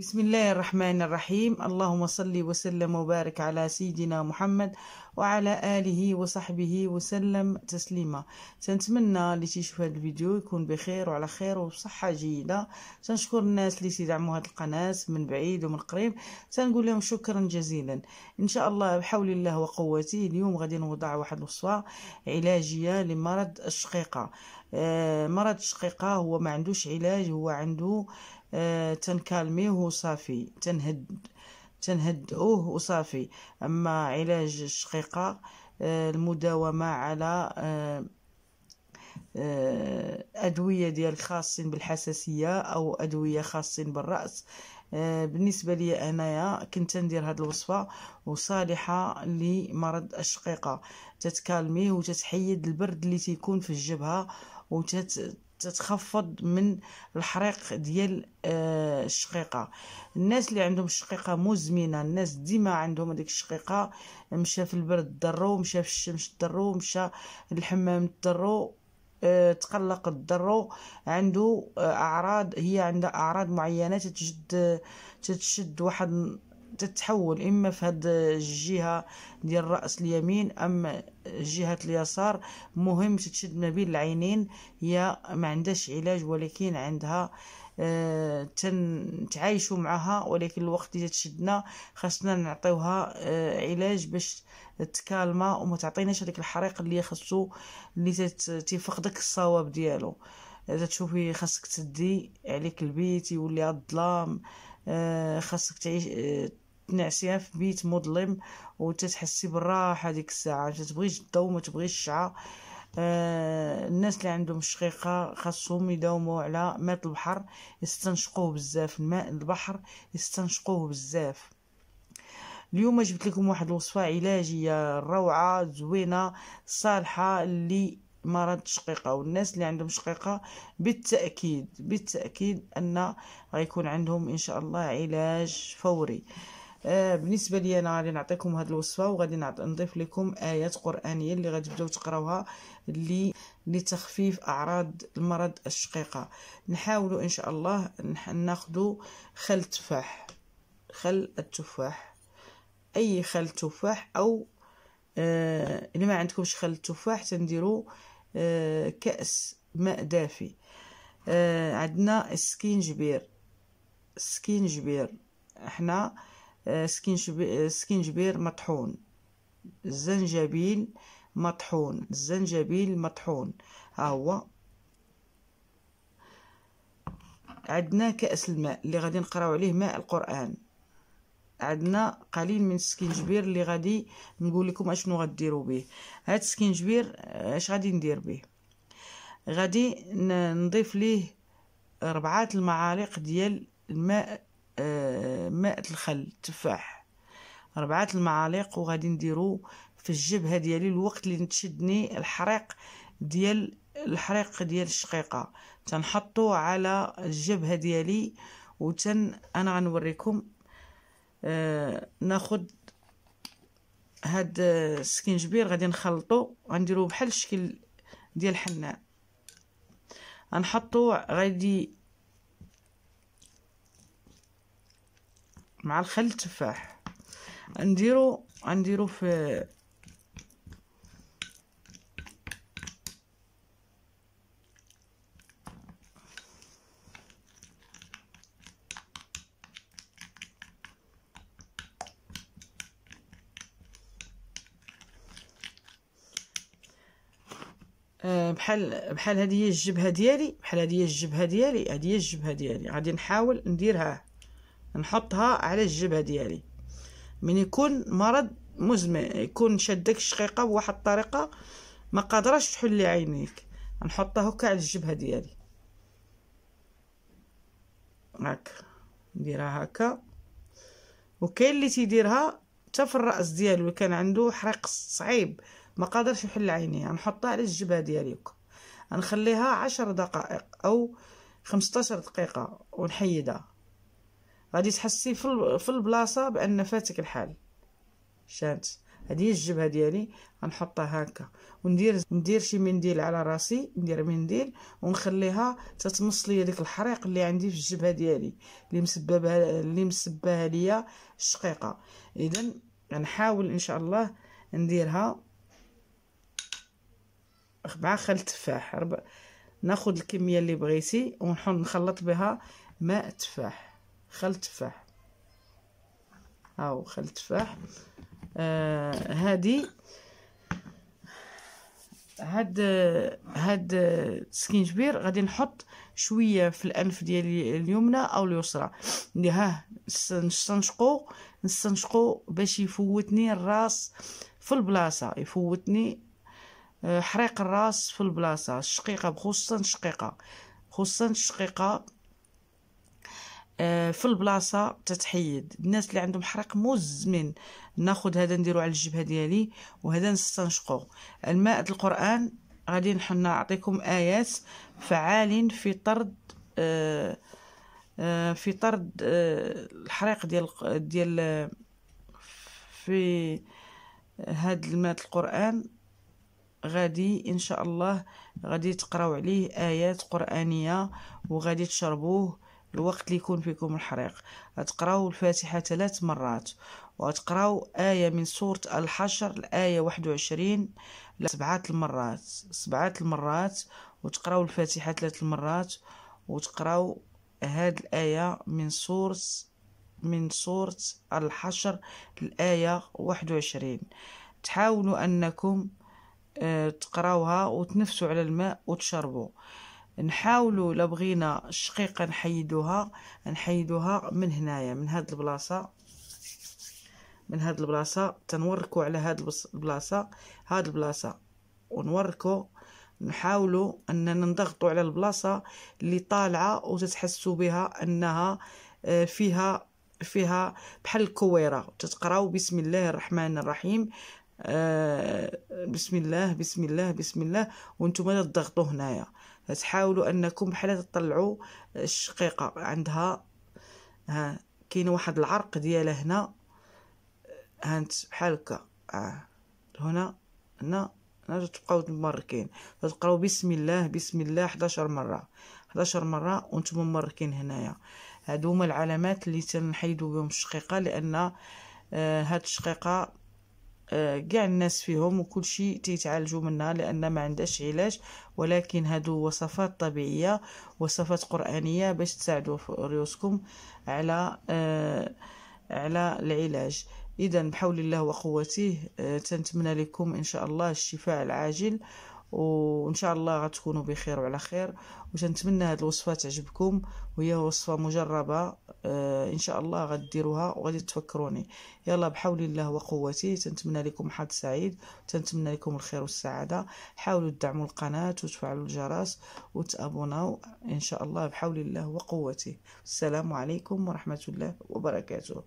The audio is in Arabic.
بسم الله الرحمن الرحيم اللهم صل وسلم وبارك على سيدنا محمد وعلى آله وصحبه وسلم تسليما تنتمنى اللي تيشوف هذا الفيديو يكون بخير وعلى خير وبصحة جيدة تنشكر الناس اللي تدعموا هذه القناة من بعيد ومن قريب تنقول لهم شكرا جزيلا إن شاء الله بحول الله وقوته اليوم غادي نوضع واحد الوصفة علاجية لمرض الشقيقة مرض الشقيقة هو ما عندوش علاج هو عنده تنكالميه وصافي تنهد تنهدئوه وصافي اما علاج الشقيقه آه، المداومه على آه، آه، ادويه ديال خاصين بالحساسيه او ادويه خاصين بالراس بالنسبه لي انايا كنت ندير هاد الوصفه وصالحه لمرض الشقيقه تتكالميه وتتحيد البرد اللي تيكون في الجبهه وتت تتخفض من الحريق ديال آه، الشقيقه الناس اللي عندهم الشقيقه مزمنه الناس ديما عندهم هذيك الشقيقه مشى في البرد ضرو مشى في الشمس ضرو مشى الحمام ضرو آه، تقلق الضرو عنده آه، اعراض هي عندها اعراض معينه تتشد تتشد واحد تتحول اما في هاد الجهه ديال الراس اليمين ام جهه اليسار مهم تتشد ما بين العينين هي ما عندهاش علاج ولكن عندها آه تنتعايشوا معها ولكن الوقت اللي تشدنا خاصنا نعطيوها آه علاج باش تكالما وما تعطيناش هذيك الحريق اللي خاصو اللي تيفقدك الصواب ديالو اذا تشوفي خاصك تدي عليك البيت يولي الظلام آه خاصك تعيش آه، تنعسيها في بيت مظلم وتتحسي بالراحه ديك الساعه ما تبغيش الضو ما تبغيش الشعه آه الناس اللي عندهم الشقيقه خاصهم يداوموا على ماء البحر يستنشقوه بزاف الماء البحر يستنشقوه بزاف اليوم جبت لكم واحد الوصفه علاجيه روعه زوينه صالحه اللي مرض شقيقة والناس اللي عندهم شقيقة بالتأكيد بالتأكيد أن غيكون عندهم إن شاء الله علاج فوري آه، بالنسبه لي انا غادي نعطيكم هذه الوصفه وغادي نضيف لكم ايات قرانيه اللي غادي تبداو تقراوها اللي لتخفيف اعراض المرض الشقيقه نحاولوا ان شاء الله ناخذ خل تفاح خل التفاح اي خل تفاح او آه اللي ما عندكمش خل التفاح تنديروا آه، كاس ماء دافي آه، عندنا سكينجبير سكينجبير احنا سكنجبير مطحون الزنجبيل مطحون الزنجبيل مطحون ها هو عندنا كأس الماء اللي غادي نقراو عليه ماء القرآن عندنا قليل من السكنجبير اللي غادي نقول لكم اشنو غديروا به هاد السكنجبير اش غادي ندير به غادي نضيف ليه ربعة المعالق ديال الماء آه، ماء الخل تفاح ربعة المعاليق وغادي نديرو في الجبهه ديالي الوقت اللي نتشدني الحريق ديال الحريق ديال الشقيقه تنحطو على الجبهه ديالي وتن انا غنوريكم آه ناخد هاد السكينجبير غادي نخلطو غنديرو بحال الشكل ديال الحناء غنحطو غادي مع الخل التفاح نديرو نديرو في آه، بحال بحال هذه هي الجبهه ديالي بحال هذه هي الجبهه ديالي هذه هي الجبهه ديالي غادي نحاول نديرها نحطها على الجبهة ديالي من يكون مرض مزمن يكون شدك الشقيقة بواحد الطريقة ما قادرش تحلي عينيك نحطها هكا على الجبهة ديالي هكا نديرها هكا وكاين اللي تيديرها حتى في الراس ديالو كان عنده حريق صعيب ما قادرش يحل عينيه نحطها على الجبهه ديالي نخليها عشر دقائق او 15 دقيقه ونحيدها غادي تحسي في البلاصه بان فاتك الحال شانت هذه هي الجبهه ديالي غنحطها هكا وندير ندير شي منديل على راسي ندير منديل ونخليها تتمص لي داك الحريق اللي عندي في الجبهه ديالي اللي مسببها اللي مسببها ليا الشقيقه اذا غنحاول ان شاء الله نديرها مع خل التفاح ناخذ الكميه اللي بغيتي ونحط نخلط بها ماء تفاح خل تفاح هاو خل تفاح آه هادي هاد هاد السكينجبير غادي نحط شويه في الانف ديالي اليمنى او اليسرى ها نستنشقو نستنشقو باش يفوتني الراس في البلاصه يفوتني آه، حريق الراس في البلاصه الشقيقه بخصوصا الشقيقه خصوصا الشقيقه آه، في البلاصه تتحيد الناس اللي عندهم حرق مزمن ناخذ هذا نديرو على الجبهه ديالي وهذا نستنشقو الماء القران غادي نعطيكم ايات فعال في طرد آه، آه، في طرد الحريق ديال ديال في هاد الماء القران غادي ان شاء الله غادي تقراو عليه ايات قرانيه وغادي تشربوه الوقت اللي يكون فيكم الحريق تقراو الفاتحه ثلاث مرات وتقراو آية من سورة الحشر الآية 21 سبعة المرات سبعة المرات وتقراو الفاتحة ثلاث مرات وتقراو هاد الآية من سورة من سورة الحشر الآية 21 تحاولوا أنكم آه، تقراوها وتنفسوا على الماء وتشربوا نحاولوا لو بغينا الشقيقه نحيدوها نحيدوها من هنايا من هاد البلاصه من هاد البلاصه تنوركو على هاد البلاصه هاد البلاصه ونوركو نحاولوا اننا نضغطوا على البلاصه اللي طالعه وتتحسوا بها انها آه، فيها فيها بحال الكويره تتقراو بسم الله الرحمن الرحيم آه، بسم الله بسم الله بسم الله وانتم تضغطوا هنايا تحاولوا انكم بحال تطلعوا الشقيقه عندها ها كاين واحد العرق ديالها هنا هانت بحال هكا آه، هنا هنا هنا تبقاو مركين تقراو بسم الله بسم الله 11 مره 11 مره وانتم مركين هنايا هادو هما العلامات اللي تنحيدو بهم الشقيقه لان آه، هاد الشقيقه كاع الناس فيهم وكل شيء تيتعالجوا منها لان ما عندهاش علاج ولكن هادو وصفات طبيعيه وصفات قرانيه باش تساعدوا ريوسكم على آه على العلاج اذا بحول الله وقوته آه تنتمنى لكم ان شاء الله الشفاء العاجل وان شاء الله غتكونوا بخير وعلى خير وتنتمنى هذه الوصفه تعجبكم وهي وصفه مجربه آه ان شاء الله غديروها وغادي تفكروني يلا بحول الله وقوتي تنتمنى لكم حد سعيد تنتمنى لكم الخير والسعاده حاولوا تدعموا القناه وتفعلوا الجرس وتابوناو ان شاء الله بحول الله وقوته السلام عليكم ورحمه الله وبركاته